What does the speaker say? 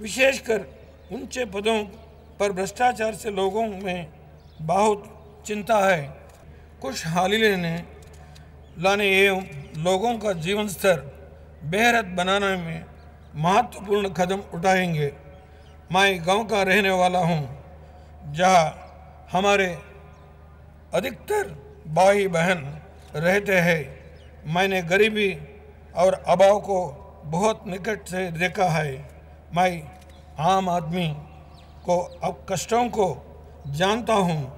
विशेषकर ऊंचे पदों पर भ्रष्टाचार से लोगों में बहुत चिंता है कुछ हाल ही ने लाने एवं लोगों का जीवन स्तर बेहद बनाने में महत्वपूर्ण कदम उठाएंगे मैं गांव का रहने वाला हूं जहां हमारे अधिकतर भाई बहन रहते हैं मैंने गरीबी और अभाव को बहुत निकट से देखा है मैं आम आदमी को अब कष्टों को जानता हूँ